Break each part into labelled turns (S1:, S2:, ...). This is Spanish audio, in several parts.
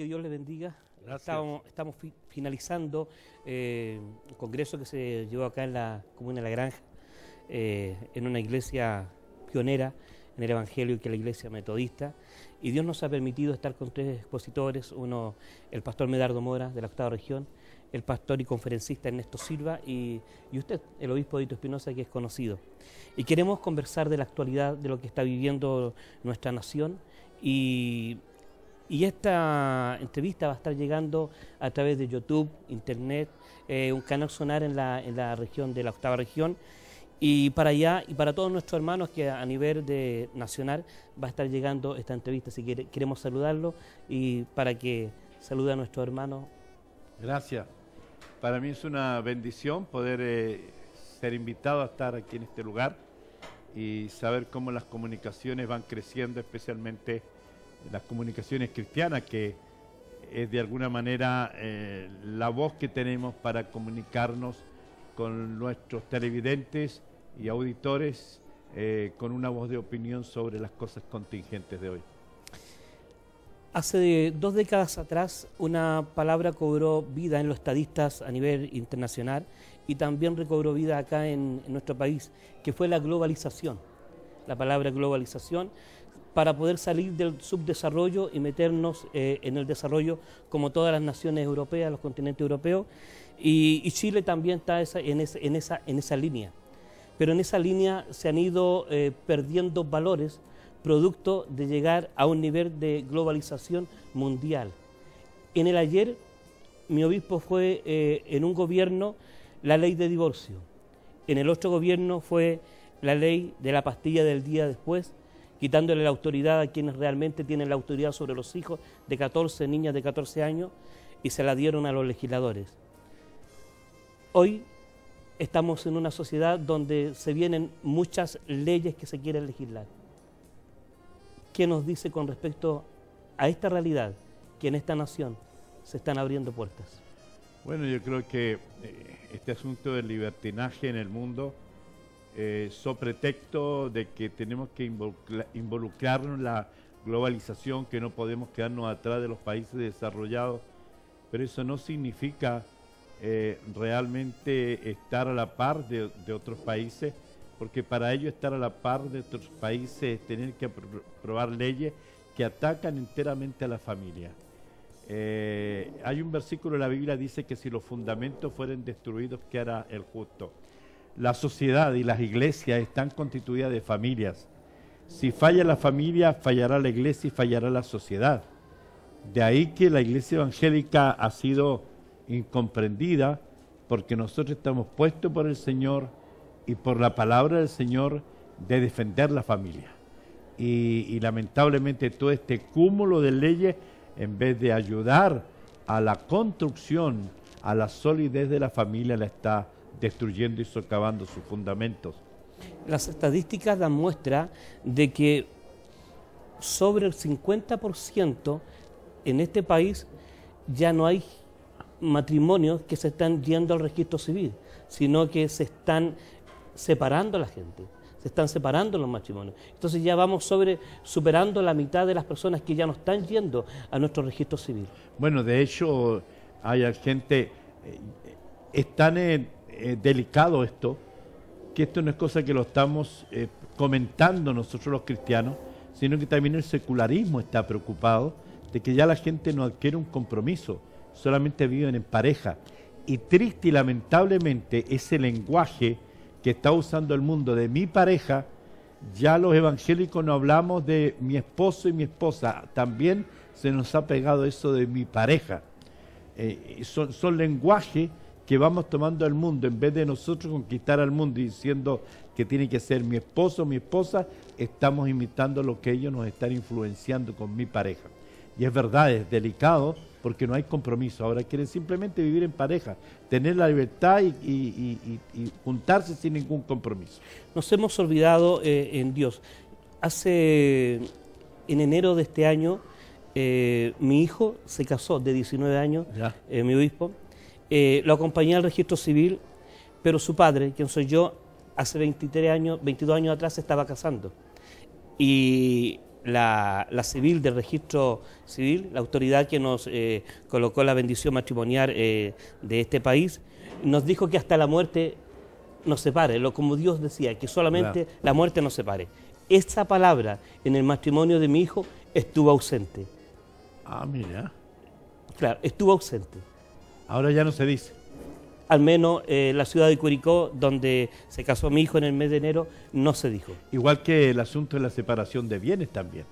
S1: que Dios les bendiga. Estamos, finalizando el eh, congreso que se llevó acá en la comuna de La Granja, eh, en una iglesia pionera en el Evangelio que es la iglesia metodista. Y Dios nos ha permitido estar con tres expositores, uno el pastor Medardo Mora de la octava región, el pastor y conferencista Ernesto Silva y, y usted, el obispo Dito Espinosa, que es conocido. Y queremos conversar de la actualidad, de lo que está viviendo nuestra nación y y esta entrevista va a estar llegando a través de YouTube, Internet, eh, un canal sonar en la, región de la octava región. Y para allá y para todos nuestros hermanos que a nivel de nacional va a estar llegando esta entrevista. Si quiere, queremos saludarlo y para que salude a nuestro hermano.
S2: Gracias. Para mí es una bendición poder eh, ser invitado a estar aquí en este lugar y saber cómo las comunicaciones van creciendo, especialmente las comunicaciones cristianas, que es de alguna manera eh, la voz que tenemos para comunicarnos con nuestros televidentes y auditores eh, con una voz de opinión sobre las cosas contingentes de hoy.
S1: Hace dos décadas atrás, una palabra cobró vida en los estadistas a nivel internacional y también recobró vida acá en nuestro país, que fue la globalización. La palabra globalización para poder salir del subdesarrollo y meternos eh, en el desarrollo como todas las naciones europeas, los continentes europeos, y, Chile también está en, esa, esa, línea. Pero en esa línea se han ido eh, perdiendo valores producto de llegar a un nivel de globalización mundial. En el ayer, mi obispo fue eh, en un gobierno la ley de divorcio, en el otro gobierno fue la ley de la pastilla del día después, quitándole la autoridad a quienes realmente tienen la autoridad sobre los hijos de 14 niñas de 14 años y se la dieron a los legisladores. Hoy estamos en una sociedad donde se vienen muchas leyes que se quieren legislar. ¿Qué nos dice con respecto a esta realidad? Que en esta nación se están abriendo
S2: puertas. Bueno, yo creo que eh, este asunto del libertinaje en el mundo eh, pretexto de que tenemos que involucrarnos en la globalización, que no podemos quedarnos atrás de los países desarrollados, pero eso no significa eh, realmente estar a la par de, otros países, porque para ello estar a la par de otros países es tener que aprobar leyes que atacan enteramente a la familia. Eh, hay un versículo en la Biblia que dice que si los fundamentos fueran destruidos, ¿qué hará el justo? la sociedad y las iglesias están constituidas de familias. Si falla la familia, fallará la iglesia y fallará la sociedad. De ahí que la iglesia evangélica ha sido incomprendida porque nosotros estamos puestos por el Señor y por la palabra del Señor de defender la familia. Y, lamentablemente todo este cúmulo de leyes, en vez de ayudar a la construcción, a la solidez de la familia, la está destruyendo y socavando sus fundamentos. Las estadísticas dan muestra de que
S1: sobre el 50% en este país ya no hay matrimonios que se están yendo al registro civil, sino que se están separando a la gente, se están separando los matrimonios. Entonces ya vamos sobre superando
S2: la mitad de las personas que ya no están yendo a nuestro registro civil. Bueno, de hecho hay gente eh, están en eh, delicado esto, que esto no es cosa que lo estamos eh, comentando nosotros los cristianos, sino que también el secularismo está preocupado de que ya la gente no adquiere un compromiso, solamente viven en pareja. Y triste y lamentablemente ese lenguaje que está usando el mundo de mi pareja, ya los evangélicos no hablamos de mi esposo y mi esposa, también se nos ha pegado eso de mi pareja. Eh, son, son lenguajes que vamos tomando al mundo, en vez de nosotros conquistar al mundo y diciendo que tiene que ser mi esposo, o mi esposa, estamos imitando lo que ellos nos están influenciando con mi pareja. Y es verdad, es delicado porque no hay compromiso. Ahora quieren simplemente vivir en pareja, tener la libertad y, juntarse sin ningún compromiso.
S1: Nos hemos olvidado eh, en Dios. Hace, en enero de este año, eh, mi hijo se casó de 19 años, eh, mi obispo, eh, lo acompañé al registro civil, pero su padre, quien soy yo, hace 23 años, 22 años atrás estaba casando. Y la, civil del registro civil, la autoridad que nos eh, colocó la bendición matrimonial eh, de este país, nos dijo que hasta la muerte nos separe, lo, como Dios decía, que solamente la muerte nos separe. Esa palabra en el matrimonio de mi hijo estuvo ausente. Ah, mira. Claro, estuvo ausente. Ahora ya no se dice. Al menos eh, la ciudad de Curicó, donde se
S2: casó mi hijo en el mes de enero, no se dijo. Igual que el asunto de la separación de bienes también.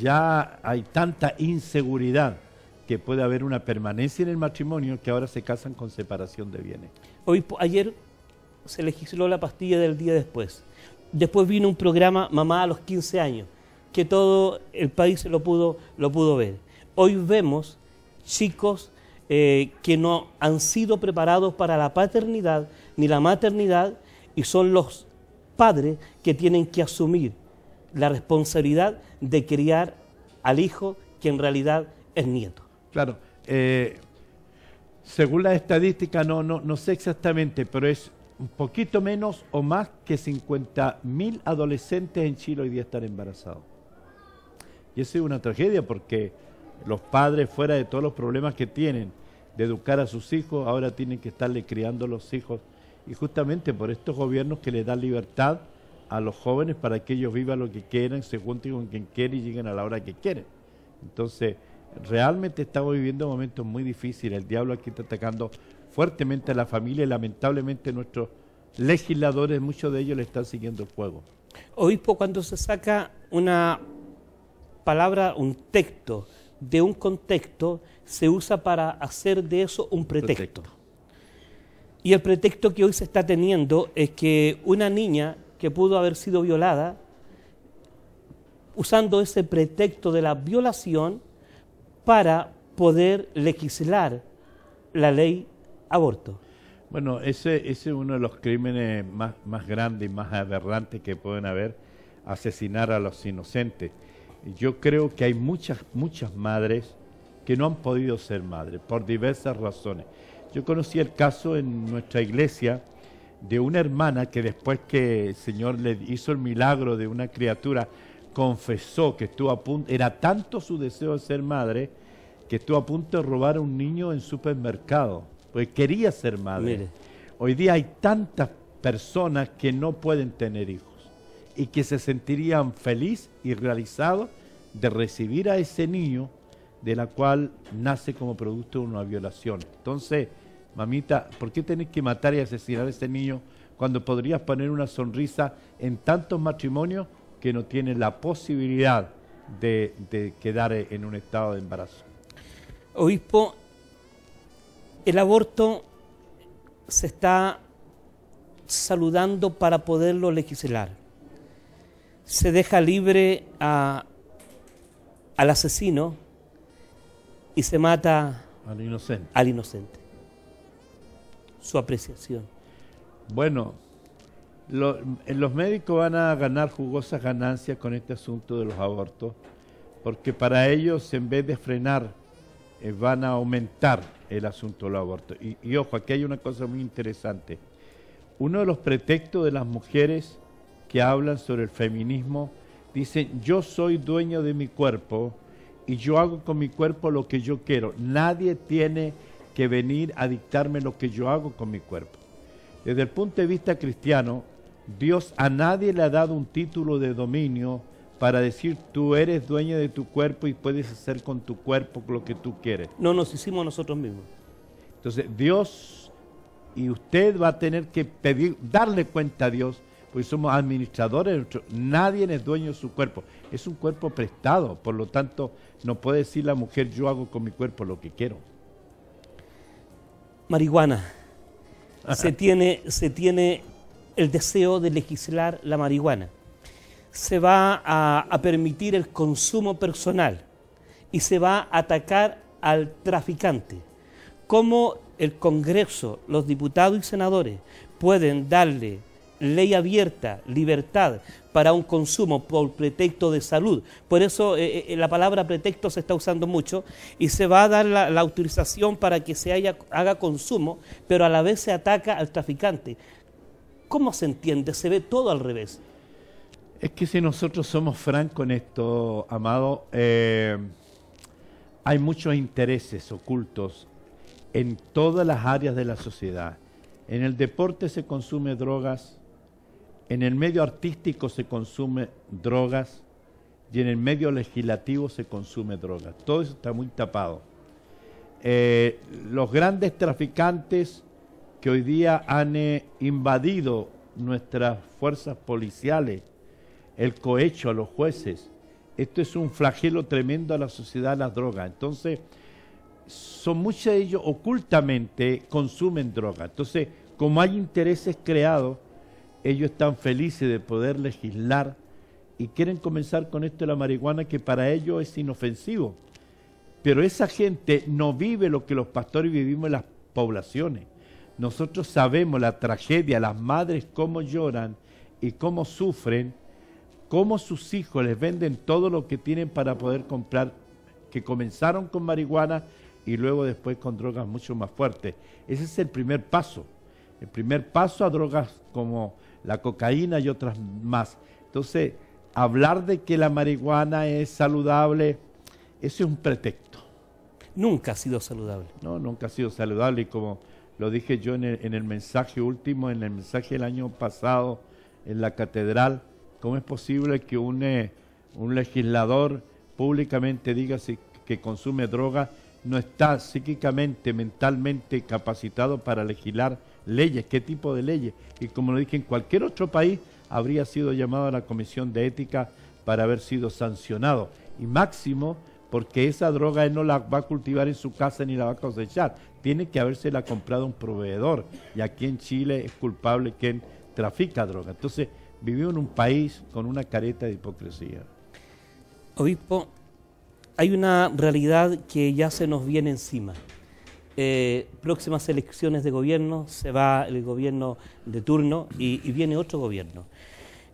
S2: Ya hay tanta inseguridad que puede haber una permanencia en el matrimonio que ahora se casan con separación de bienes.
S1: Hoy, ayer se legisló la pastilla del día después. Después vino un programa Mamá a los 15 años, que todo el país lo pudo, lo pudo ver. Hoy vemos chicos eh, que no han sido preparados para la paternidad ni la maternidad y son los padres que tienen que asumir la responsabilidad
S2: de criar al hijo que en realidad es nieto. Claro, eh, según la estadística, no, no, no sé exactamente, pero es un poquito menos o más que 50.000 adolescentes en Chile hoy día están embarazados. Y eso es una tragedia porque los padres fuera de todos los problemas que tienen de educar a sus hijos, ahora tienen que estarle criando los hijos. Y justamente por estos gobiernos que le dan libertad a los jóvenes para que ellos vivan lo que quieran, se junten con quien quieren y lleguen a la hora que quieren. Entonces, realmente estamos viviendo momentos muy difíciles. El diablo aquí está atacando fuertemente a la familia y lamentablemente nuestros legisladores, muchos de ellos le están siguiendo el juego. Obispo, cuando se saca una
S1: palabra, un texto de un contexto se usa para hacer de eso un pretexto. Y el pretexto que hoy se está teniendo es que una niña que pudo haber sido violada, usando ese pretexto de la violación para poder legislar
S2: la ley aborto. Bueno, ese, es uno de los crímenes más grandes y más aberrantes que pueden haber, asesinar a los inocentes yo creo que hay muchas, muchas madres que no han podido ser madres por diversas razones. Yo conocí el caso en nuestra iglesia de una hermana que después que el Señor le hizo el milagro de una criatura, confesó que estuvo era tanto su deseo de ser madre, que estuvo a punto de robar a un niño en supermercado, porque quería ser madre. Hoy día hay tantas personas que no pueden tener hijos y que se sentirían feliz y realizados de recibir a ese niño de la cual nace como producto de una violación. Entonces, mamita, ¿por qué tenés que matar y asesinar a ese niño cuando podrías poner una sonrisa en tantos matrimonios que no tienen la posibilidad de quedar en un estado de embarazo? Obispo,
S1: el aborto se está saludando para poderlo legislar se deja libre a, al asesino y se mata
S2: al inocente. Su apreciación. Bueno, eh, los médicos van a ganar jugosas ganancias con este asunto de los abortos, porque para ellos, en vez de frenar, eh, van a aumentar el asunto del aborto y ojo, aquí hay una cosa muy interesante. Uno de los pretextos de las mujeres que hablan sobre el feminismo dicen, yo soy dueño de mi cuerpo y yo hago con mi cuerpo lo que yo quiero. Nadie tiene que venir a dictarme lo que yo hago con mi cuerpo. Desde el punto de vista cristiano, Dios a nadie le ha dado un título de dominio para decir tú eres dueño de tu cuerpo y puedes hacer con tu cuerpo lo que tú quieres. No nos hicimos nosotros mismos. Entonces Dios y usted va a tener que pedir, darle cuenta a Dios porque somos administradores, nadie es dueño de su cuerpo, es un cuerpo prestado, por lo tanto no puede decir la mujer yo hago con mi cuerpo lo que quiero. Marihuana. se tiene, se tiene
S1: el deseo de legislar la marihuana. Se va a permitir el consumo personal y se va a atacar al traficante. ¿Cómo el Congreso, los diputados y senadores pueden darle ley abierta, libertad para un consumo por pretexto de salud. Por eso eh, eh, eh, la palabra pretexto se está usando mucho y se va a dar la, autorización para que se haga consumo, pero a la vez se ataca al traficante. ¿Cómo se entiende? Se ve todo al revés.
S2: Es que si nosotros somos francos en esto, Amado, hay muchos intereses ocultos en todas las áreas de la sociedad. En el deporte se consume drogas, en el medio artístico se consume drogas y en el medio legislativo se consume drogas. Todo eso está muy tapado. Eh, los grandes traficantes que hoy día han eh, invadido nuestras fuerzas policiales, el cohecho a los jueces, esto es un flagelo tremendo a la sociedad de las drogas. Entonces, son muchos de ellos ocultamente consumen drogas. Entonces, como hay intereses creados, ellos están felices de poder legislar y quieren comenzar con esto de la marihuana que para ellos es inofensivo. Pero esa gente no vive lo que los pastores vivimos en las poblaciones. Nosotros sabemos la tragedia, las madres cómo lloran y cómo sufren, cómo sus hijos les venden todo lo que tienen para poder comprar, que comenzaron con marihuana y luego después con drogas mucho más fuertes. Ese es el primer paso. El primer paso a drogas como la cocaína y otras más. Entonces, hablar de que la marihuana es saludable, ese es un pretexto. Nunca ha sido saludable. No, nunca ha sido saludable. Y como lo dije yo en el, mensaje último, en el mensaje del año pasado en la catedral, ¿cómo es posible que un, eh, un legislador públicamente diga que consume droga no está psíquicamente, mentalmente capacitado para legislar leyes, qué tipo de leyes. Y como lo dije, en cualquier otro país habría sido llamado a la Comisión de Ética para haber sido sancionado. Y máximo, porque esa droga él no la va a cultivar en su casa ni la va a cosechar. Tiene que habérsela comprado un proveedor. Y aquí en Chile es culpable quien trafica droga. Entonces, vivimos en un país con una careta de hipocresía.
S1: Obispo, hay una realidad que ya se nos viene encima. Eh, próximas elecciones de gobierno, se va el gobierno de turno y, viene otro gobierno.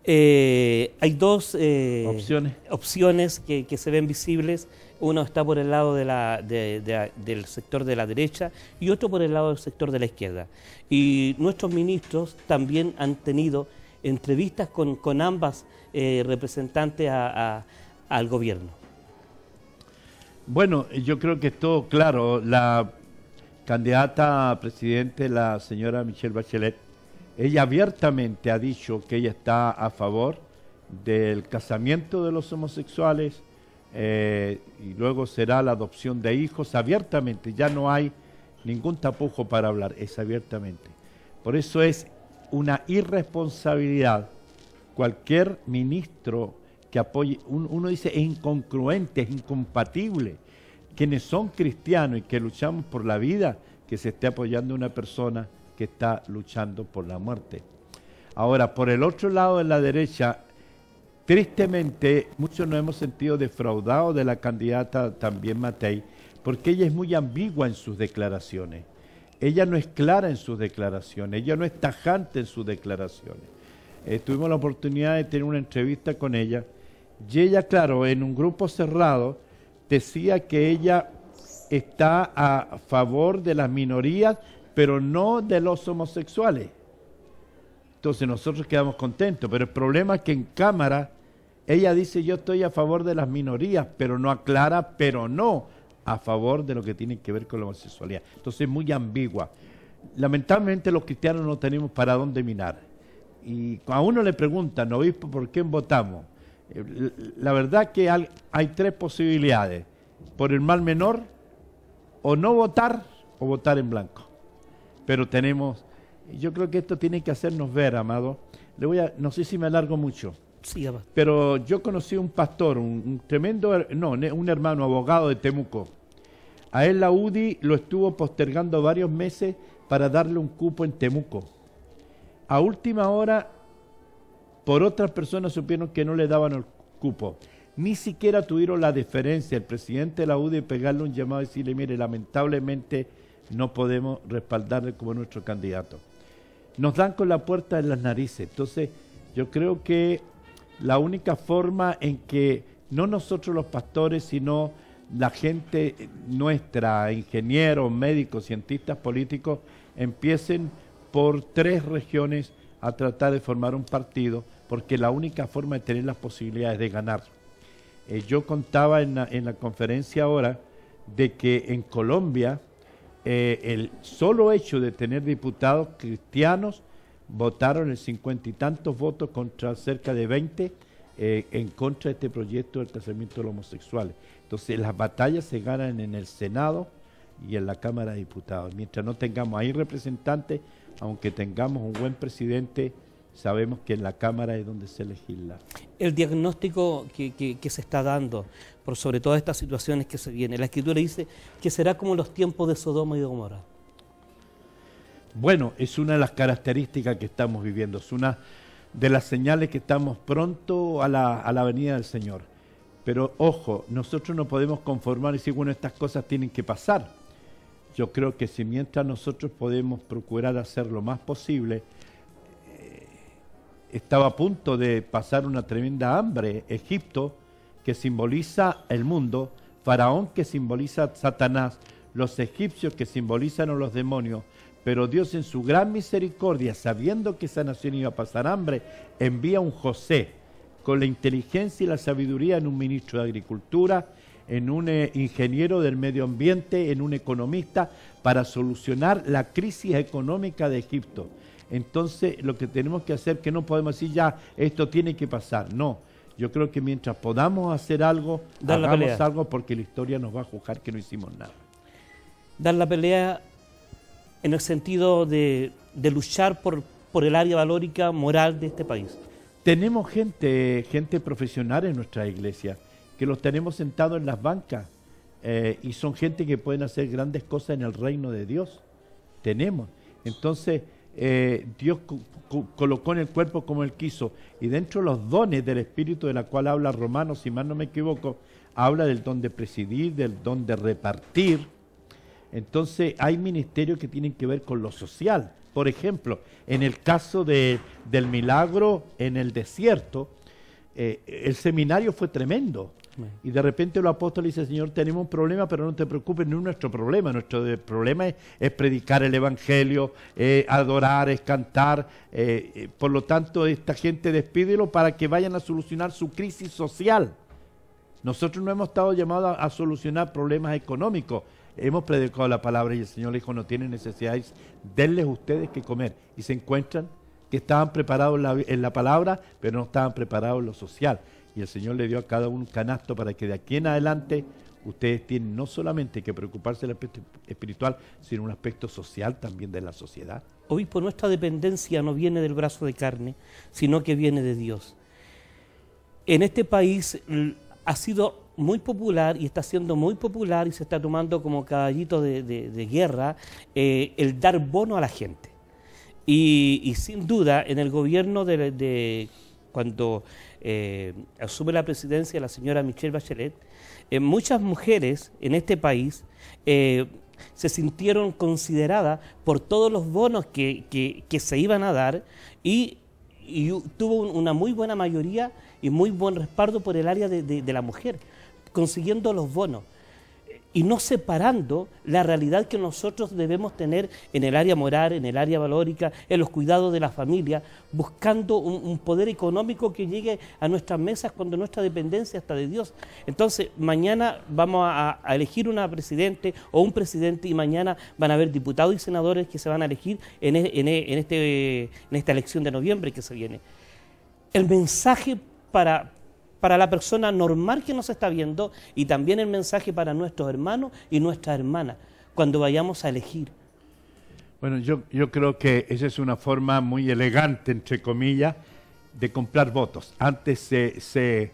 S1: Eh, hay dos eh, opciones, opciones que, se ven visibles. Uno está por el lado de la, del sector de la derecha y otro por el lado del sector de la izquierda. Y nuestros ministros también han tenido entrevistas con, ambas representantes al gobierno.
S2: Bueno, yo creo que es todo claro. La candidata a presidente, la señora Michelle Bachelet, ella abiertamente ha dicho que ella está a favor del casamiento de los homosexuales eh, y luego será la adopción de hijos abiertamente. Ya no hay ningún tapujo para hablar, es abiertamente. Por eso es una irresponsabilidad cualquier ministro que apoye, uno dice es incongruente, es incompatible quienes son cristianos y que luchamos por la vida, que se esté apoyando una persona que está luchando por la muerte. Ahora, por el otro lado de la derecha, tristemente muchos nos hemos sentido defraudados de la candidata también Matei, porque ella es muy ambigua en sus declaraciones. Ella no es clara en sus declaraciones, ella no es tajante en sus declaraciones. Eh, tuvimos la oportunidad de tener una entrevista con ella y ella, claro, en un grupo cerrado, decía que ella está a favor de las minorías, pero no de los homosexuales. Entonces nosotros quedamos contentos, pero el problema es que en Cámara ella dice yo estoy a favor de las minorías, pero no aclara, pero no a favor de lo que tiene que ver con la homosexualidad. Entonces es muy ambigua. Lamentablemente los cristianos no tenemos para dónde minar. Y a uno le preguntan, obispo, ¿por quién votamos? La verdad que hay tres posibilidades. Por el mal menor, o no votar, o votar en blanco. Pero tenemos, yo creo que esto tiene que hacernos ver, amado. Le voy a, no sé si me alargo mucho. Sí, pero yo conocí un pastor, un, un, tremendo, no, un hermano abogado de Temuco. A él la UDI lo estuvo postergando varios meses para darle un cupo en Temuco. A última hora por otras personas supieron que no le daban el cupo. Ni siquiera tuvieron la deferencia el presidente de la UDI pegarle un llamado y decirle, mire, lamentablemente no podemos respaldarle como nuestro candidato. Nos dan con la puerta en las narices. Entonces, yo creo que la única forma en que no nosotros los pastores, sino la gente nuestra, ingenieros, médicos, cientistas, políticos, empiecen por tres regiones a tratar de formar un partido porque la única forma de tener las posibilidades de ganar. Eh, yo contaba en la, conferencia ahora de que en Colombia eh, el solo hecho de tener diputados cristianos votaron el cincuenta y tantos votos contra cerca de 20 eh, en contra de este proyecto del casamiento de los homosexuales. Entonces las batallas se ganan en el Senado y en la Cámara de Diputados. Mientras no tengamos ahí representantes, aunque tengamos un buen presidente, sabemos que en la Cámara es donde se legisla.
S1: El diagnóstico que, se está dando por sobre todas estas situaciones que se vienen, la Escritura dice que será como los tiempos de Sodoma y de Gomorra.
S2: Bueno, es una de las características que estamos viviendo, es una de las señales que estamos pronto a la, a la venida del Señor. Pero ojo, nosotros no podemos conformar y decir, bueno, estas cosas tienen que pasar. Yo creo que si mientras nosotros podemos procurar hacer lo más posible, estaba a punto de pasar una tremenda hambre. Egipto, que simboliza el mundo, Faraón, que simboliza Satanás, los egipcios, que simbolizan a los demonios. Pero Dios en su gran misericordia, sabiendo que esa nación iba a pasar hambre, envía a un José con la inteligencia y la sabiduría en un ministro de Agricultura, en un eh, ingeniero del medio ambiente, en un economista, para solucionar la crisis económica de Egipto. Entonces, lo que tenemos que hacer, que no podemos decir ya, esto tiene que pasar. No, yo creo que mientras podamos hacer algo, hagamos algo porque la historia nos va a juzgar que no hicimos nada. Dar la pelea
S1: en el sentido de, luchar por, el área valórica moral
S2: de este país. Tenemos gente, gente profesional en nuestra iglesia, que los tenemos sentados en las bancas eh, y son gente que pueden hacer grandes cosas en el reino de Dios. Tenemos. Entonces, eh, Dios colocó en el cuerpo como Él quiso. Y dentro de los dones del Espíritu de la cual habla Romano, si mal no me equivoco, habla del don de presidir, del don de repartir. Entonces hay ministerios que tienen que ver con lo social. Por ejemplo, en el caso de, del milagro en el desierto, eh, el seminario fue tremendo. Y de repente los apóstoles dice, Señor, tenemos un problema, pero no te preocupes, no es nuestro problema. Nuestro problema es, predicar el Evangelio, es eh, adorar, es cantar. Eh, eh, por lo tanto, esta gente despídelo para que vayan a solucionar su crisis social. Nosotros no hemos estado llamados a, solucionar problemas económicos. Hemos predicado la palabra y el Señor le dijo, no tienen necesidad, denles ustedes que comer. Y se encuentran que estaban preparados en la, en la palabra, pero no estaban preparados en lo social y el Señor le dio a cada uno un canasto para que de aquí en adelante ustedes tienen no solamente que preocuparse del aspecto espiritual, sino un aspecto social también de la sociedad. Obispo, nuestra dependencia no viene del brazo de carne,
S1: sino que viene de Dios. En este país ha sido muy popular y está siendo muy popular y se está tomando como caballito de, guerra eh, el dar bono a la gente. Y, sin duda, en el gobierno de cuando eh, asume la presidencia la señora Michelle Bachelet, eh, muchas mujeres en este país eh, se sintieron consideradas por todos los bonos que, se iban a dar y, tuvo una muy buena mayoría y muy buen respaldo por el área de la mujer, consiguiendo los bonos y no separando la realidad que nosotros debemos tener en el área moral, en el área valórica, en los cuidados de la familia, buscando un, poder económico que llegue a nuestras mesas cuando nuestra dependencia está de Dios. Entonces, mañana vamos a, elegir una presidente o un presidente y mañana van a haber diputados y senadores que se van a elegir en, e, e, este, en esta elección de noviembre que se viene. El mensaje para, para la persona normal que nos está viendo y también el mensaje para nuestros hermanos y nuestras hermanas cuando vayamos a elegir.
S2: Bueno, yo, creo que esa es una forma muy elegante, entre comillas, de comprar votos. Antes se, se,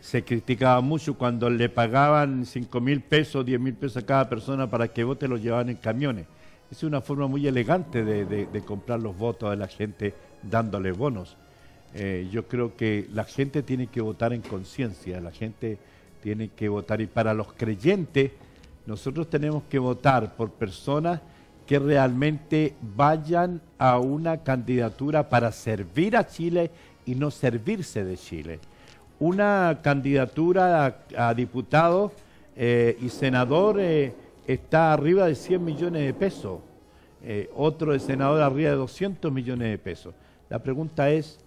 S2: se criticaba mucho cuando le pagaban 5 mil pesos, 10 mil pesos a cada persona para que vote, los llevaban en camiones. Es una forma muy elegante de, de comprar los votos de la gente dándole bonos. Eh, yo creo que la gente tiene que votar en conciencia, la gente tiene que votar. Y para los creyentes, nosotros tenemos que votar por personas que realmente vayan a una candidatura para servir a Chile y no servirse de Chile. Una candidatura a, diputado eh, y senador eh, está arriba de 100 millones de pesos, otro de senador arriba de 200 millones de pesos. La pregunta es,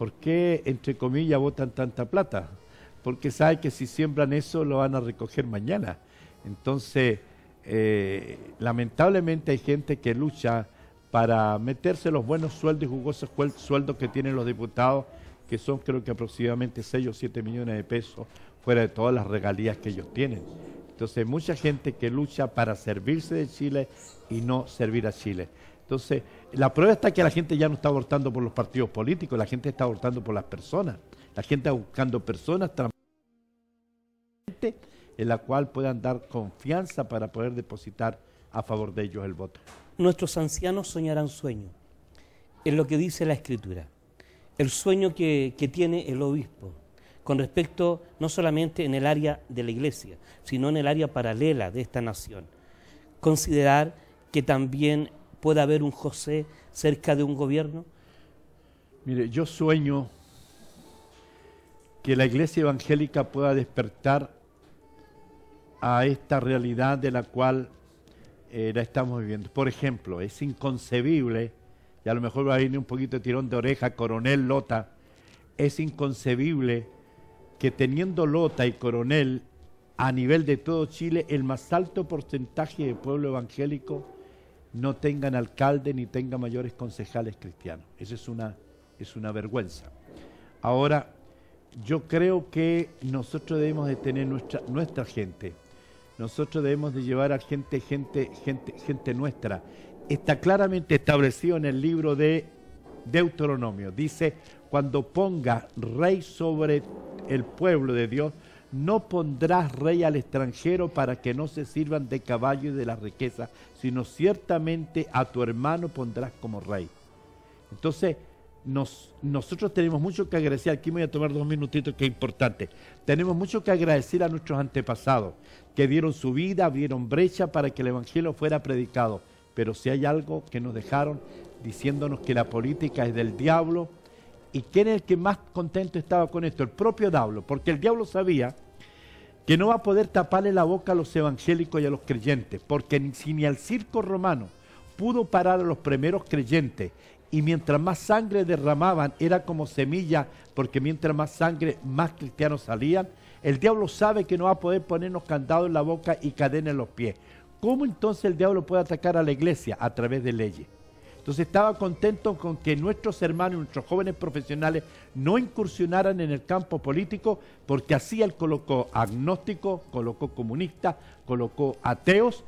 S2: ¿Por qué, entre comillas, votan tanta plata? Porque saben que si siembran eso lo van a recoger mañana. Entonces, eh, lamentablemente hay gente que lucha para meterse los buenos sueldos y jugosos sueldos que tienen los diputados, que son creo que aproximadamente 6 o 7 millones de pesos, fuera de todas las regalías que ellos tienen. Entonces, mucha gente que lucha para servirse de Chile y no servir a Chile. Entonces, la prueba está que la gente ya no está abortando por los partidos políticos, la gente está abortando por las personas. La gente está buscando personas en la cual puedan dar confianza para poder depositar a favor de ellos el voto. Nuestros ancianos soñarán sueño, es lo que dice la Escritura.
S1: El sueño que tiene el obispo con respecto no solamente en el área de la iglesia, sino en el área paralela de esta nación. Considerar que también ¿Puede haber un José cerca de un gobierno?
S2: Mire, yo sueño que la iglesia evangélica pueda despertar a esta realidad de la cual eh, la estamos viviendo. Por ejemplo, es inconcebible, y a lo mejor va a venir un poquito de tirón de oreja, coronel Lota, es inconcebible que teniendo Lota y coronel a nivel de todo Chile el más alto porcentaje de pueblo evangélico, no tengan alcalde ni tengan mayores concejales cristianos. Esa es una, es una vergüenza. Ahora, yo creo que nosotros debemos de tener nuestra, nuestra gente. Nosotros debemos de llevar a gente, gente, gente, gente nuestra. Está claramente establecido en el libro de Deuteronomio. Dice, cuando ponga rey sobre el pueblo de Dios, no pondrás rey al extranjero para que no se sirvan de caballo y de la riqueza, sino ciertamente a tu hermano pondrás como rey. Entonces, nosotros tenemos mucho que agradecer, aquí me voy a tomar dos minutitos que es importante, tenemos mucho que agradecer a nuestros antepasados, que dieron su vida, abrieron brecha para que el Evangelio fuera predicado, pero si hay algo que nos dejaron diciéndonos que la política es del diablo, ¿Y quién es el que más contento estaba con esto? El propio diablo, porque el diablo sabía que no va a poder taparle la boca a los evangélicos y a los creyentes, porque ni, si ni al circo romano pudo parar a los primeros creyentes, y mientras más sangre derramaban, era como semilla, porque mientras más sangre, más cristianos salían, el diablo sabe que no va a poder ponernos candado en la boca y cadena en los pies. ¿Cómo entonces el diablo puede atacar a la iglesia? A través de leyes. Entonces estaba contento con que nuestros hermanos, nuestros jóvenes profesionales no incursionaran en el campo político porque así él colocó agnóstico, colocó comunista, colocó ateos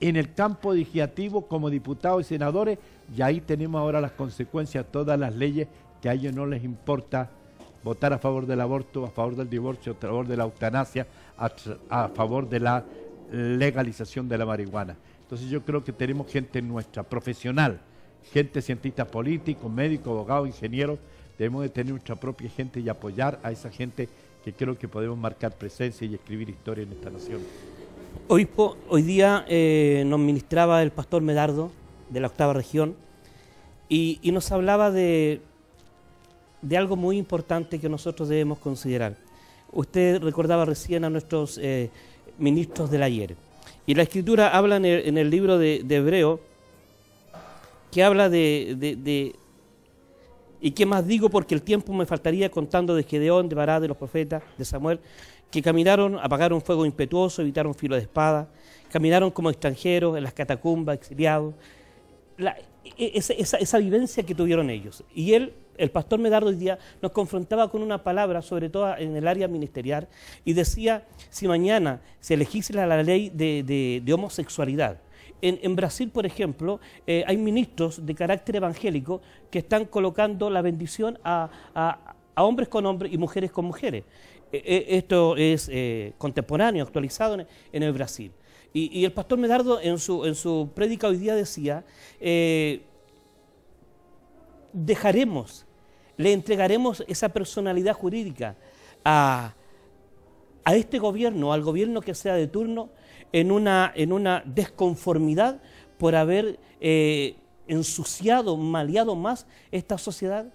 S2: en el campo digiativo como diputados y senadores y ahí tenemos ahora las consecuencias, todas las leyes que a ellos no les importa votar a favor del aborto, a favor del divorcio, a favor de la eutanasia, a favor de la legalización de la marihuana. Entonces yo creo que tenemos gente nuestra, profesional, gente, cientistas políticos, médico, abogados, ingenieros. Debemos de tener nuestra propia gente y apoyar a esa gente que creo que podemos marcar presencia y escribir historia en esta nación. Obispo, hoy día eh, nos ministraba el
S1: pastor Medardo de la octava región y, nos hablaba de, de algo muy importante que nosotros debemos considerar. Usted recordaba recién a nuestros eh, ministros del ayer. Y la escritura habla en el, libro de Hebreo, que habla de, ¿Y qué más digo? Porque el tiempo me faltaría contando de Gedeón, de Bará, de los profetas, de Samuel, que caminaron, apagaron fuego impetuoso, evitaron filo de espada, caminaron como extranjeros en las catacumbas, exiliados. E, esa, vivencia que tuvieron ellos. Y él, el pastor Medardo hoy día, nos confrontaba con una palabra, sobre todo en el área ministerial, y decía, si mañana se legisla la, ley de homosexualidad, en, Brasil, por ejemplo, eh, hay ministros de carácter evangélico que están colocando la bendición a, hombres con hombres y mujeres con mujeres. E, e, esto es eh, contemporáneo, actualizado en, el Brasil. Y, el pastor Medardo en su, en prédica hoy día decía, eh, dejaremos, le entregaremos esa personalidad jurídica a, a este gobierno, al gobierno que sea de turno, en una, en una desconformidad por haber eh, ensuciado, maleado más esta sociedad?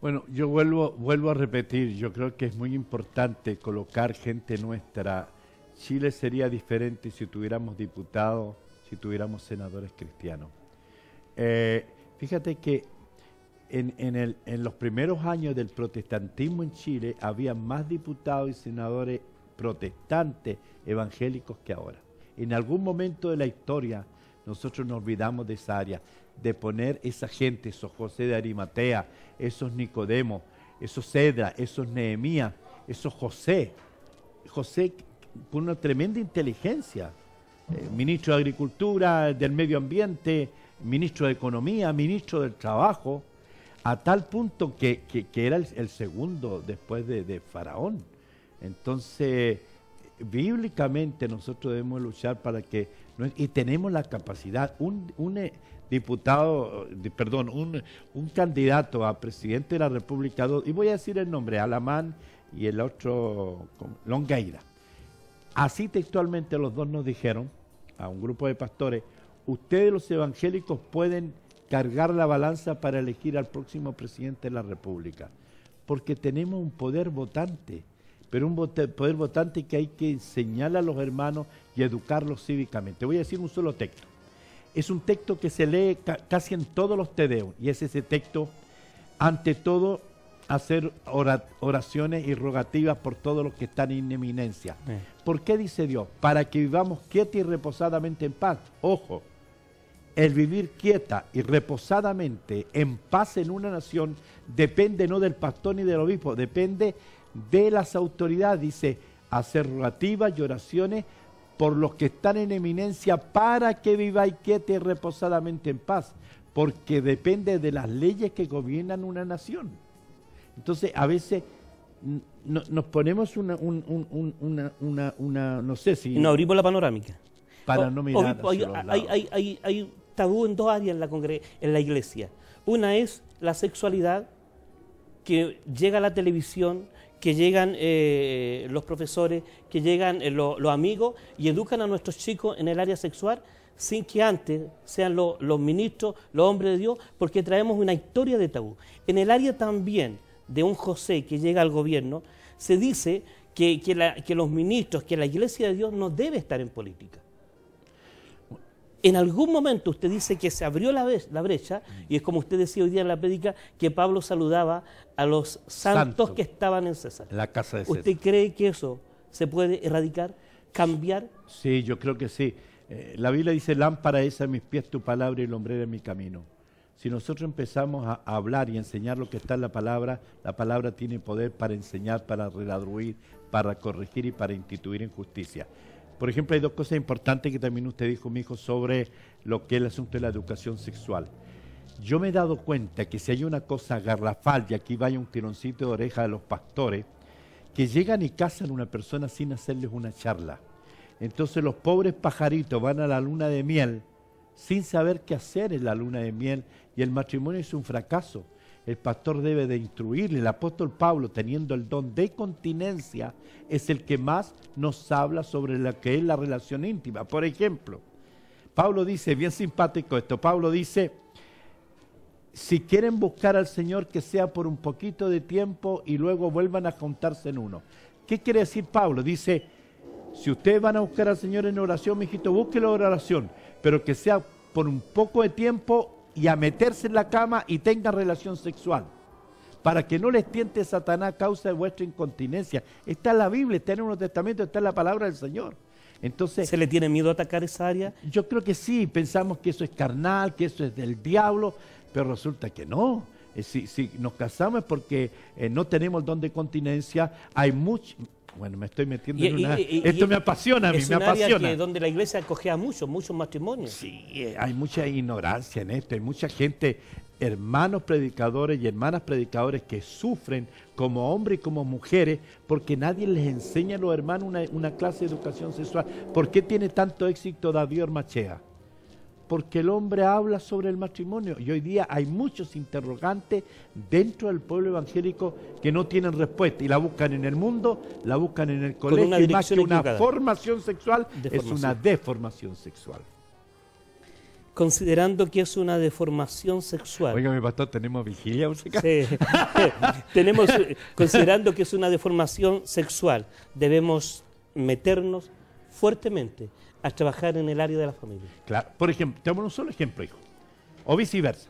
S2: Bueno, yo vuelvo, vuelvo a repetir, yo creo que es muy importante colocar gente nuestra. Chile sería diferente si tuviéramos diputados, si tuviéramos senadores cristianos. Eh, fíjate que en, los primeros años del protestantismo en Chile había más diputados y senadores protestantes evangélicos que ahora. En algún momento de la historia nosotros nos olvidamos de esa área, de poner esa gente, esos José de Arimatea, esos Nicodemos, esos Cedra, esos Nehemías, esos José. José con una tremenda inteligencia, eh, ministro de Agricultura, del Medio Ambiente, ministro de Economía, ministro del Trabajo a tal punto que, era el, segundo después de, Faraón. Entonces, bíblicamente nosotros debemos luchar para que, y tenemos la capacidad, un, un eh, diputado, perdón, un, candidato a presidente de la República, y voy a decir el nombre, Alamán y el otro, Longaída Así textualmente los dos nos dijeron, a un grupo de pastores, ustedes los evangélicos pueden cargar la balanza para elegir al próximo presidente de la República, porque tenemos un poder votante, pero un poder votante que hay que enseñar a los hermanos y educarlos cívicamente. Voy a decir un solo texto. Es un texto que se lee casi en todos los tedeos, y es ese texto, ante todo, hacer oraciones y rogativas por todos los que están en eminencia. Eh. ¿Por qué dice Dios? Para que vivamos quieta y reposadamente en paz. Ojo, el vivir quieta y reposadamente en paz en una nación depende no del pastor ni del obispo, depende de las autoridades, dice, hacer rogativas y oraciones por los que están en eminencia para que viváis quieta y reposadamente en paz, porque depende de las leyes que gobiernan una nación. Entonces, a veces nos ponemos una, no sé si... No abrimos la panorámica. Para no mirar...
S1: hay tabú en dos áreas en la, iglesia. Una es la sexualidad, que llega a la televisión, que llegan eh, los profesores, que llegan eh, los amigos y educan a nuestros chicos en el área sexual sin que antes sean los ministros, los hombres de Dios, porque traemos una historia de tabú. En el área también de un José que llega al gobierno, se dice que los ministros, que la iglesia de Dios no debe estar en política en algún momento usted dice que se abrió la, brecha, y es como usted decía hoy día en la pédica que Pablo saludaba a los santos que estaban en César.
S2: ¿Usted cree que eso se puede erradicar, cambiar? Sí, yo creo que sí. Eh, la Biblia dice, lámpara es a mis pies tu palabra y el hombre en mi camino. Si nosotros empezamos a hablar y enseñar lo que está en la palabra, la palabra tiene poder para enseñar, para reladruir para corregir y para instituir en justicia. Por ejemplo, hay dos cosas importantes que también usted dijo, mi hijo, sobre lo que es el asunto de la educación sexual. Yo me he dado cuenta que si hay una cosa garrafal, y aquí vaya un tironcito de oreja de los pastores, que llegan y cazan a una persona sin hacerles una charla. Entonces los pobres pajaritos van a la luna de miel sin saber qué hacer en la luna de miel y el matrimonio es un fracaso el pastor debe de instruirle. El apóstol Pablo, teniendo el don de continencia, es el que más nos habla sobre lo que es la relación íntima. Por ejemplo, Pablo dice, bien simpático esto, Pablo dice, si quieren buscar al Señor que sea por un poquito de tiempo y luego vuelvan a juntarse en uno. ¿Qué quiere decir Pablo? Dice, si ustedes van a buscar al Señor en oración, mijito, búsquelo la oración, pero que sea por un poco de tiempo y a meterse en la cama y tengan relación sexual. Para que no les tiente Satanás a causa de vuestra incontinencia. Está en la Biblia, está en el Nuevo está en la palabra del Señor. Entonces, ¿Se le tiene miedo a atacar esa área? Yo creo que sí, pensamos que eso es carnal, que eso es del diablo, pero resulta que no. Eh, si, si nos casamos es porque eh, no tenemos don de continencia, hay mucho, bueno, me estoy metiendo en una... Esto me apasiona a mí, es me apasiona. Área que, donde la iglesia acoge a muchos, muchos matrimonios. Sí, eh, hay mucha ignorancia en esto, hay mucha gente, hermanos predicadores y hermanas predicadores que sufren como hombres y como mujeres porque nadie les enseña a los hermanos una, una clase de educación sexual. ¿Por qué tiene tanto éxito David Ormachea? porque el hombre habla sobre el matrimonio y hoy día hay muchos interrogantes dentro del pueblo evangélico que no tienen respuesta y la buscan en el mundo, la buscan en el colegio y más una formación sexual es una deformación sexual.
S1: Considerando que es una deformación sexual. Oiga, mi pastor, ¿tenemos vigilia musical? Sí. Tenemos, considerando que es una deformación sexual, debemos meternos fuertemente a trabajar en el área de la
S2: familia. Claro, por ejemplo, tenemos un solo ejemplo, hijo. O viceversa.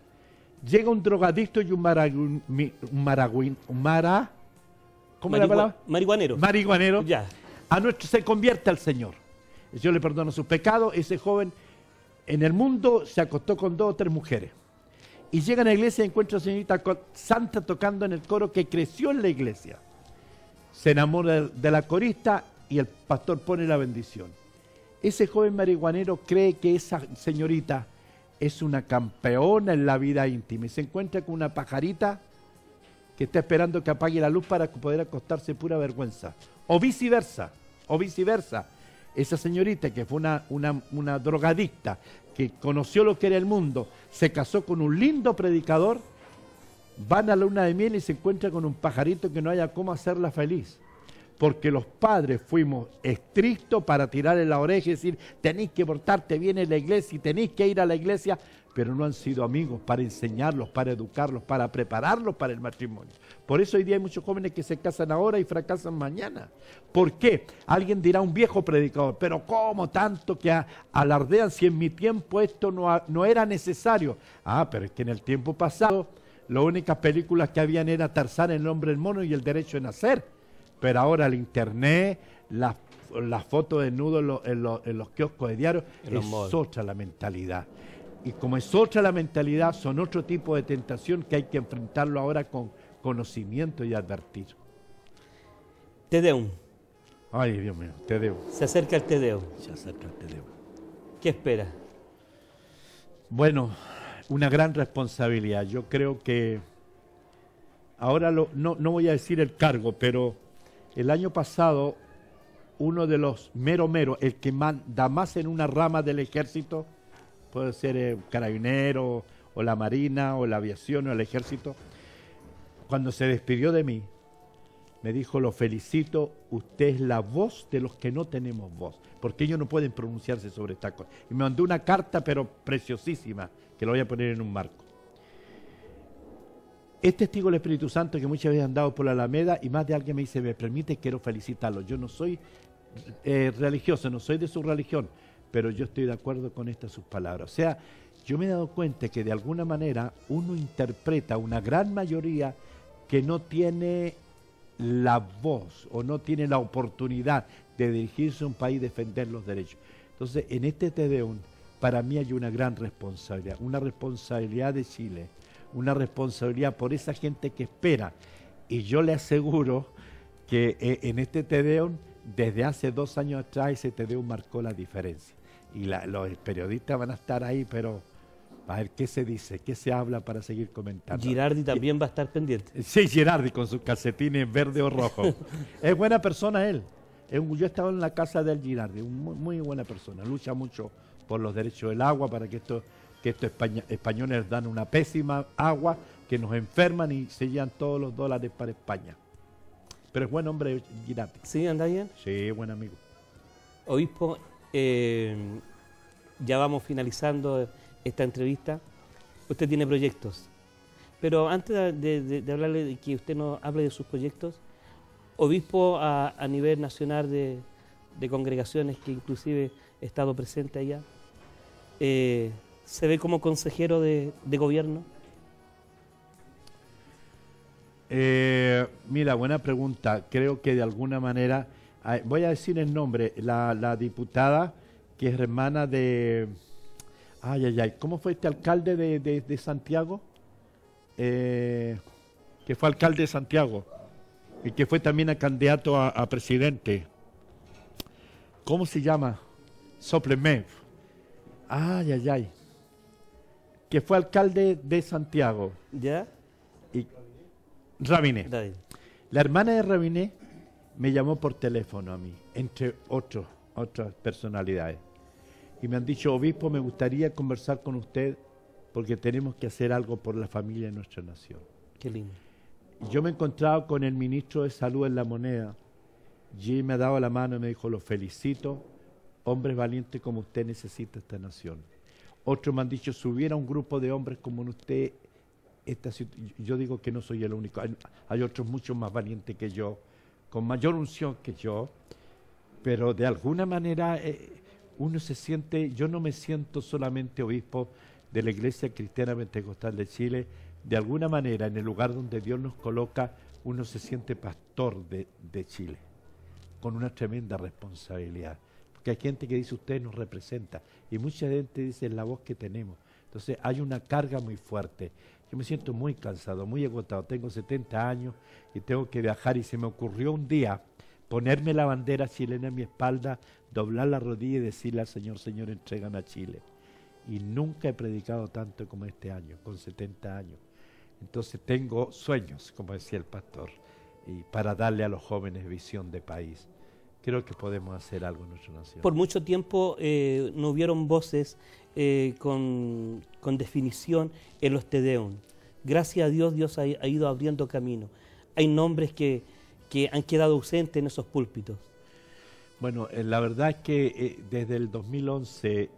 S2: Llega un drogadicto y un maragüín, un mara, ¿cómo era la palabra? Marihuanero. Marihuanero. Ya. A nuestro se convierte al Señor. Yo le perdono sus pecados. Ese joven en el mundo se acostó con dos o tres mujeres. Y llega a la iglesia y encuentra a la señorita Santa tocando en el coro que creció en la iglesia. Se enamora de la corista y el pastor pone la bendición. Ese joven marihuanero cree que esa señorita es una campeona en la vida íntima y se encuentra con una pajarita que está esperando que apague la luz para poder acostarse pura vergüenza. O viceversa, o viceversa. Esa señorita que fue una, una, drogadicta, que conoció lo que era el mundo, se casó con un lindo predicador, van a la luna de miel y se encuentra con un pajarito que no haya cómo hacerla feliz porque los padres fuimos estrictos para tirarle la oreja y decir, tenéis que portarte bien en la iglesia y tenéis que ir a la iglesia, pero no han sido amigos para enseñarlos, para educarlos, para prepararlos para el matrimonio. Por eso hoy día hay muchos jóvenes que se casan ahora y fracasan mañana. ¿Por qué? Alguien dirá un viejo predicador, pero ¿cómo tanto que alardean si en mi tiempo esto no, era necesario? Ah, pero es que en el tiempo pasado las únicas películas que habían era Tarzán, el hombre, el mono y el derecho de nacer pero ahora el internet, las fotos desnudos en, los kioscos de diario, es otra la mentalidad. Y como es otra la mentalidad, son otro tipo de tentación que hay que enfrentarlo ahora con conocimiento y advertir. Tedeum. Ay, Dios mío, Tedeum. Se acerca el Tedeum. Se acerca el Tedeum. ¿Qué espera? Bueno, una gran responsabilidad. Yo creo que ahora lo, no, no voy a decir el cargo, pero el año pasado, uno de los mero mero, el que manda más en una rama del ejército, puede ser el carabinero, o la marina, o la aviación, o el ejército, cuando se despidió de mí, me dijo, lo felicito, usted es la voz de los que no tenemos voz, porque ellos no pueden pronunciarse sobre esta cosa. Y me mandó una carta, pero preciosísima, que la voy a poner en un marco. Es testigo del Espíritu Santo que muchas veces han dado por la Alameda y más de alguien me dice, me permite, quiero felicitarlo. Yo no soy eh, religioso, no soy de su religión, pero yo estoy de acuerdo con estas sus palabras. O sea, yo me he dado cuenta que de alguna manera uno interpreta una gran mayoría que no tiene la voz o no tiene la oportunidad de dirigirse a un país y defender los derechos. Entonces, en este TDUN, para mí hay una gran responsabilidad, una responsabilidad de Chile una responsabilidad por esa gente que espera. Y yo le aseguro que eh, en este Tedeum, desde hace dos años atrás, ese Tedeum marcó la diferencia. Y los periodistas van a estar ahí, pero a ver qué se dice, qué se habla para seguir comentando. Girardi también va a estar pendiente. Sí, Girardi con sus calcetines verde o rojo. es buena persona él. Yo he estado en la casa del Girardi, muy buena persona. Lucha mucho por los derechos del agua para que esto que estos españoles dan una pésima agua, que nos enferman y se todos los dólares para España. Pero es buen hombre, Ginati. ¿Sí, anda bien? Sí, buen amigo.
S1: Obispo, eh, ya vamos finalizando esta entrevista. Usted tiene proyectos, pero antes de, hablarle de que usted nos hable de sus proyectos, obispo a, nivel nacional de, congregaciones que inclusive he estado presente allá, eh, se ve como consejero de, gobierno?
S2: Eh, mira, buena pregunta. Creo que de alguna manera, voy a decir el nombre, la, la diputada que es hermana de... Ay, ay, ay, ¿cómo fue este alcalde de, Santiago? Eh, que fue alcalde de Santiago y que fue también a candidato a, presidente. ¿Cómo se llama? Soplemev. Ay, ay, ay que fue alcalde de Santiago. ¿Ya? Y Rabiné. La hermana de Rabiné me llamó por teléfono a mí, entre otras personalidades. Y me han dicho, obispo, me gustaría conversar con usted porque tenemos que hacer algo por la familia de nuestra nación. Qué lindo. Yo me he encontrado con el ministro de Salud en La Moneda. Y me ha dado la mano y me dijo, lo felicito, hombre valientes como usted necesita esta nación. Otros me han dicho, si hubiera un grupo de hombres como usted, esta, yo digo que no soy el único. Hay, otros mucho más valientes que yo, con mayor unción que yo, pero de alguna manera eh, uno se siente, yo no me siento solamente obispo de la Iglesia Cristiana Pentecostal de Chile, de alguna manera en el lugar donde Dios nos coloca, uno se siente pastor de Chile, con una tremenda responsabilidad que hay gente que dice usted nos representa y mucha gente dice la voz que tenemos. Entonces hay una carga muy fuerte. Yo me siento muy cansado, muy agotado. Tengo 70 años y tengo que viajar y se me ocurrió un día ponerme la bandera chilena en mi espalda, doblar la rodilla y decirle al Señor, Señor, entregan a Chile. Y nunca he predicado tanto como este año, con 70 años. Entonces tengo sueños, como decía el pastor, y para darle a los jóvenes visión de país creo que podemos hacer algo en nuestra nación. Por
S1: mucho tiempo eh, no hubieron voces eh, con, definición en los Tedeum. Gracias a Dios, Dios ha, ido abriendo camino. Hay nombres que, han quedado ausentes en esos púlpitos.
S2: Bueno, eh, la verdad es que desde el 2011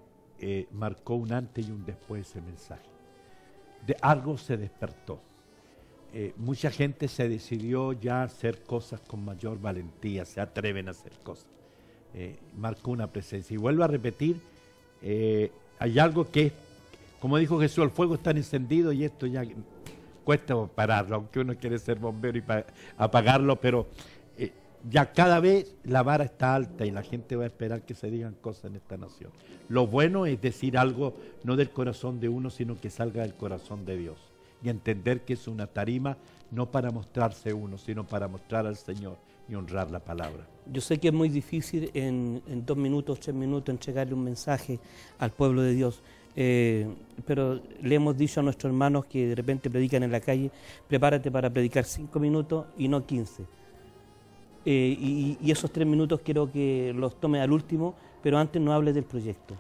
S2: marcó un antes y un después ese mensaje. De algo se despertó. Eh, mucha gente se decidió ya hacer cosas con mayor valentía, se atreven a hacer cosas. Eh, marcó una presencia. Y vuelvo a repetir, eh, hay algo que, como dijo Jesús, el fuego está encendido y esto ya cuesta pararlo, aunque uno quiere ser bombero y apagarlo, pero ya cada vez la vara está alta y la gente va a esperar que se digan cosas en esta nación. Lo bueno es decir algo no del corazón de uno, sino que salga del corazón de Dios y entender que es una tarima no para mostrarse uno, sino para mostrar al Señor y honrar la palabra.
S1: Yo sé que es muy difícil en, dos minutos, tres minutos entregarle un mensaje al pueblo de Dios, eh, pero le hemos dicho a nuestros hermanos que de repente predican en la calle, prepárate para predicar cinco minutos y no quince. Eh, y, y,
S2: esos tres minutos quiero que los tome al último, pero antes no hables del proyecto.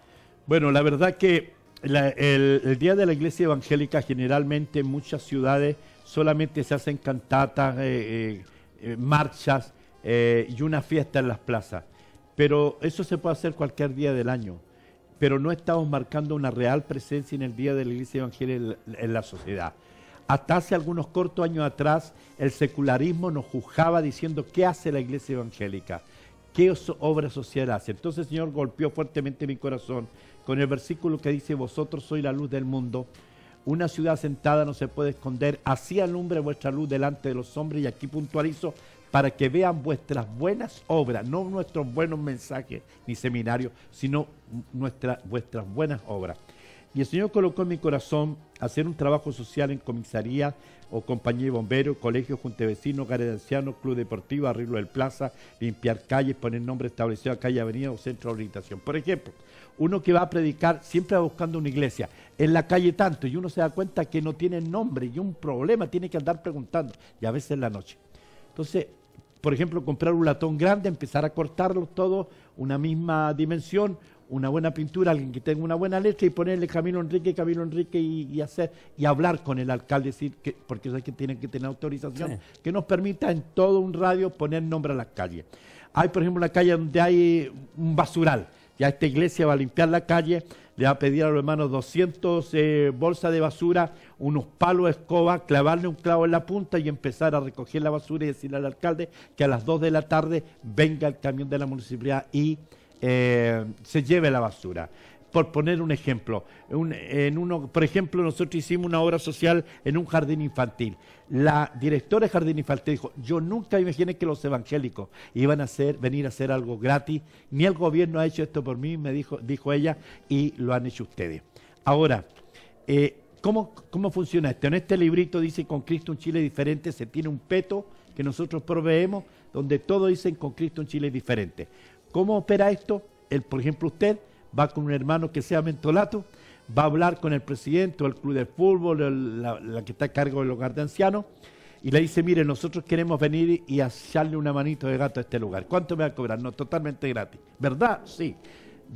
S2: Bueno, la verdad que el, Día de la Iglesia Evangélica generalmente en muchas ciudades solamente se hacen cantatas, eh, eh, eh, marchas y una fiesta en las plazas. Pero eso se puede hacer cualquier día del año. Pero no estamos marcando una real presencia en el Día de la Iglesia Evangélica en, la sociedad. Hasta hace algunos cortos años atrás, el secularismo nos juzgaba diciendo qué hace la iglesia evangélica, qué obra social hace. Entonces el Señor golpeó fuertemente mi corazón con el versículo que dice, vosotros sois la luz del mundo. Una ciudad sentada no se puede esconder, así alumbre vuestra luz delante de los hombres. Y aquí puntualizo, para que vean vuestras buenas obras, no nuestros buenos mensajes ni seminarios, sino vuestras buenas obras. Y el Señor colocó en mi corazón hacer un trabajo social en comisaría o compañía de bomberos, colegios, junta de vecinos, de ancianos, club deportivo, arreglo del plaza, limpiar calles, poner nombre establecido a calle, avenida o centro de orientación Por ejemplo, uno que va a predicar siempre va buscando una iglesia. En la calle tanto, y uno se da cuenta que no tiene nombre y un problema, tiene que andar preguntando, y a veces en la noche. Entonces, por ejemplo, comprar un latón grande, empezar a cortarlo todo, una misma dimensión, una buena pintura, alguien que tenga una buena letra y ponerle Camilo Enrique, Camilo Enrique y, hacer y hablar con el alcalde, decir porque es que que tener autorización, que nos permita en todo un radio poner nombre a las calles. Hay, por ejemplo, una calle donde hay un basural ya esta iglesia va a limpiar la calle, le va a pedir a los hermanos 200 eh, bolsas de basura, unos palos de escoba, clavarle un clavo en la punta y empezar a recoger la basura y decirle al alcalde que a las 2 de la tarde venga el camión de la municipalidad y eh, se lleve la basura por poner un ejemplo. en uno, por ejemplo, nosotros hicimos una obra social en un jardín infantil. La directora de jardín infantil dijo, yo nunca imaginé que los evangélicos iban a hacer, venir a hacer algo gratis, ni el gobierno ha hecho esto por mí, me dijo, ella, y lo han hecho ustedes. Ahora, eh, ¿cómo, ¿cómo funciona esto? En este librito dice, con Cristo un Chile diferente, se tiene un peto que nosotros proveemos, donde todos dicen, con Cristo un Chile diferente. ¿Cómo opera esto? El, por ejemplo, usted va con un hermano que sea mentolato, va a hablar con el presidente o el club de fútbol, la, que está a cargo del hogar de ancianos, y le dice, mire, nosotros queremos venir y echarle una manito de gato a este lugar. ¿Cuánto me va a cobrar? No, totalmente gratis. ¿Verdad? Sí.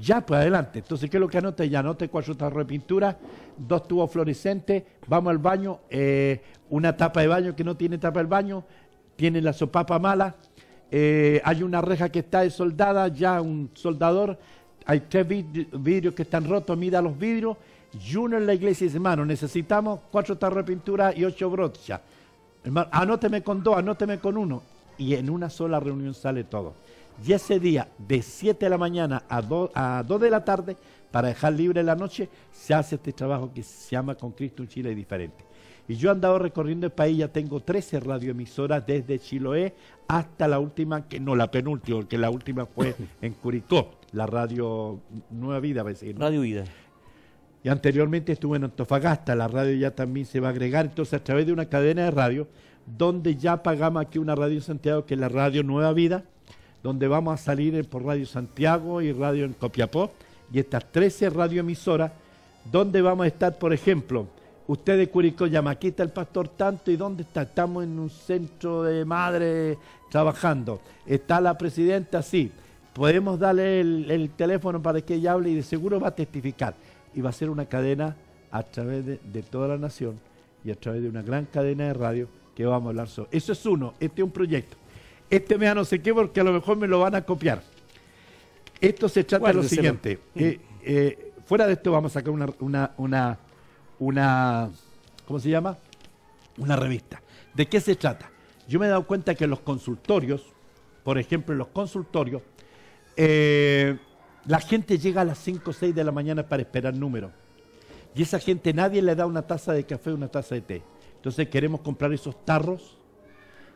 S2: Ya, pues adelante. Entonces, ¿qué es lo que anote? Ya anote cuatro tarros de pintura, dos tubos fluorescentes, vamos al baño, eh, una tapa de baño que no tiene tapa del baño, tiene la sopapa mala, eh, hay una reja que está soldada, ya un soldador, hay tres vidrios que están rotos, mida los vidrios. Y uno en la iglesia dice, hermano, necesitamos cuatro tarros de pintura y ocho brochas. Hermano, anóteme con dos, anóteme con uno. Y en una sola reunión sale todo. Y ese día, de 7 de la mañana a 2 de la tarde, para dejar libre la noche, se hace este trabajo que se llama Con Cristo en Chile diferente. Y yo he andado recorriendo el país, ya tengo 13 radioemisoras desde Chiloé hasta la última, que no la penúltima, porque la última fue en Curicó la radio Nueva Vida, a decir. Radio Vida. Y anteriormente estuvo en Antofagasta, la radio ya también se va a agregar, entonces a través de una cadena de radio, donde ya pagamos aquí una radio en Santiago, que es la radio Nueva Vida, donde vamos a salir por Radio Santiago y Radio en Copiapó, y estas 13 radioemisoras, donde vamos a estar, por ejemplo, usted de Curicó llama, el pastor tanto, ¿y dónde está? Estamos en un centro de madre trabajando. ¿Está la presidenta? Sí podemos darle el, teléfono para que ella hable y de seguro va a testificar. Y va a ser una cadena a través de, toda la nación y a través de una gran cadena de radio que vamos a hablar sobre. Eso es uno, este es un proyecto. Este me da no sé qué porque a lo mejor me lo van a copiar. Esto se trata de lo siguiente. Mm. Eh, eh, fuera de esto vamos a sacar una, una, ¿cómo se llama? Una revista. ¿De qué se trata? Yo me he dado cuenta que los consultorios, por ejemplo, los consultorios eh, la gente llega a las 5 o 6 de la mañana para esperar números. Y esa gente nadie le da una taza de café, una taza de té. Entonces queremos comprar esos tarros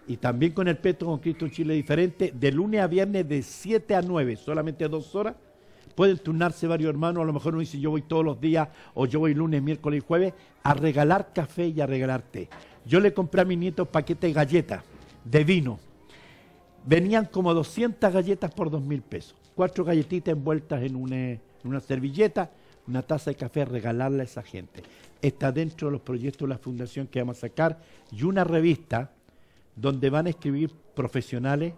S2: y también con el peto con Cristo Chile diferente, de lunes a viernes de 7 a 9, solamente dos horas. Pueden turnarse varios hermanos, a lo mejor uno dice yo voy todos los días o yo voy lunes, miércoles y jueves a regalar café y a regalar té. Yo le compré a mi nieto paquete de galletas, de vino, venían como 200 galletas por 2 mil pesos. Cuatro galletitas envueltas en una, eh, una servilleta, una taza de café, regalarle a esa gente. Está dentro de los proyectos de la fundación que vamos a sacar y una revista donde van a escribir profesionales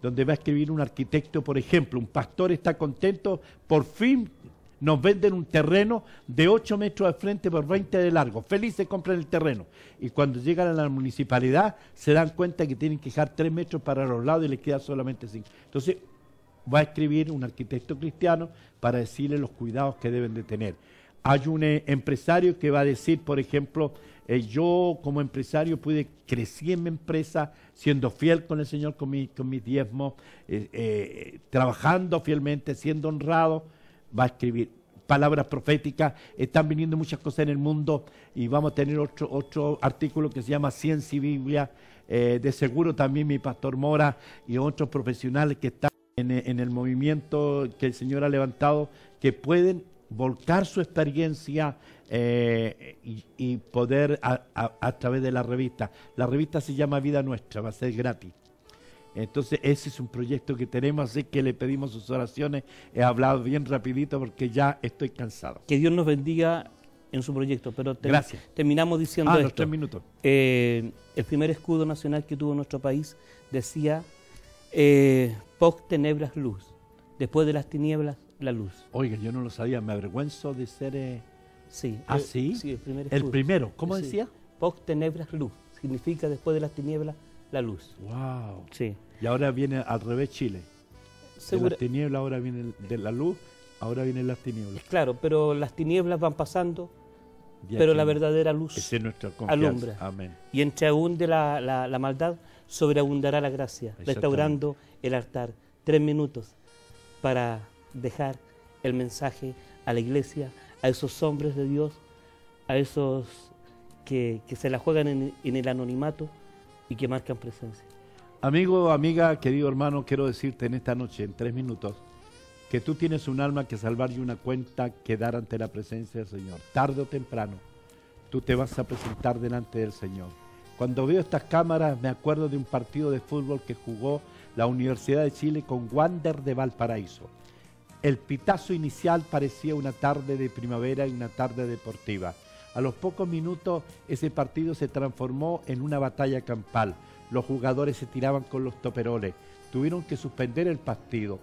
S2: donde va a escribir un arquitecto, por ejemplo, un pastor está contento, por fin nos venden un terreno de 8 metros de frente por 20 de largo. Felices compran el terreno. Y cuando llegan a la municipalidad se dan cuenta que tienen que dejar 3 metros para los lados y les queda solamente 5. Entonces va a escribir un arquitecto cristiano para decirle los cuidados que deben de tener. Hay un eh, empresario que va a decir, por ejemplo, eh, yo como empresario pude crecer en mi empresa siendo fiel con el Señor, con, mi, con mis diezmos, eh, trabajando fielmente, siendo honrado va a escribir palabras proféticas, están viniendo muchas cosas en el mundo y vamos a tener otro, artículo que se llama Ciencia y Biblia, eh, de seguro también mi pastor Mora y otros profesionales que están eh, en, el movimiento que el Señor ha levantado, que pueden volcar su experiencia eh, y, poder a, través de la revista. La revista se llama Vida Nuestra, va a ser gratis. Entonces ese es un proyecto que tenemos, así que le pedimos sus oraciones. He hablado bien rapidito porque ya estoy cansado. Que Dios nos bendiga en su proyecto, pero terminamos diciendo ah, Los tres
S1: minutos. Eh, el primer escudo nacional que tuvo nuestro país decía, eh, poc tenebras luz, después de las tinieblas la luz. Oiga, yo no lo sabía, me avergüenzo de ser... Eh,
S2: sí. ¿Ah, el, sí? el, primero. ¿Cómo decía?
S1: Poc tenebras luz, significa después de las tinieblas
S2: la luz. Sí. Y ahora viene al revés Chile. De las tinieblas ahora viene de la luz, ahora vienen las tinieblas.
S1: Claro, pero las tinieblas van pasando,
S2: pero la verdadera luz es nuestra alumbra. Y entre
S1: de la, la, maldad, sobreabundará la gracia, restaurando el altar. Tres minutos para dejar el mensaje a la iglesia, a esos hombres de Dios, a esos que, se la juegan en el anonimato,
S2: y que marcan presencia. Amigo, amiga, querido hermano, quiero decirte en esta noche, en tres minutos, que tú tienes un alma que salvar y una cuenta que dar ante la presencia del Señor. Tarde o temprano, tú te vas a presentar delante del Señor. Cuando veo estas cámaras, me acuerdo de un partido de fútbol que jugó la Universidad de Chile con Wander de Valparaíso. El pitazo inicial parecía una tarde de primavera y una tarde deportiva. A los pocos minutos ese partido se transformó en una batalla campal. Los jugadores se tiraban con los toperoles. Tuvieron que suspender el partido.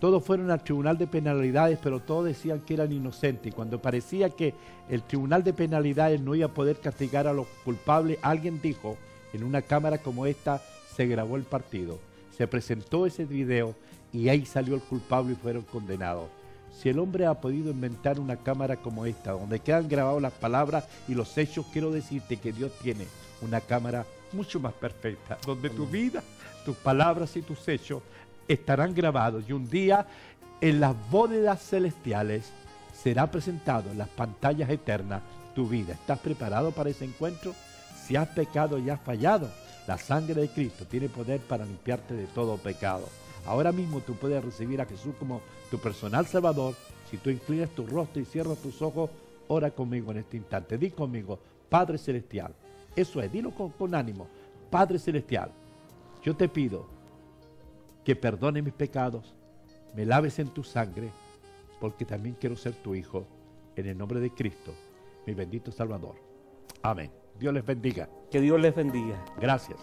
S2: Todos fueron al Tribunal de Penalidades, pero todos decían que eran inocentes. cuando parecía que el Tribunal de Penalidades no iba a poder castigar a los culpables, alguien dijo, en una cámara como esta se grabó el partido. Se presentó ese video y ahí salió el culpable y fueron condenados. Si el hombre ha podido inventar una cámara como esta, donde quedan grabadas las palabras y los hechos, quiero decirte que Dios tiene una cámara mucho más perfecta, donde tu vida, tus palabras y tus hechos estarán grabados y un día en las bóvedas celestiales será presentado en las pantallas eternas tu vida. ¿Estás preparado para ese encuentro? Si has pecado y has fallado, la sangre de Cristo tiene poder para limpiarte de todo pecado. Ahora mismo tú puedes recibir a Jesús como tu personal Salvador si tú inclinas tu rostro y cierras tus ojos. Ora conmigo en este instante. Di conmigo, Padre Celestial. Eso es, dilo con, ánimo. Padre Celestial, yo te pido que perdone mis pecados, me laves en tu sangre, porque también quiero ser tu hijo. En el nombre de Cristo, mi bendito Salvador. Amén. Dios les bendiga. Que Dios les bendiga. Gracias.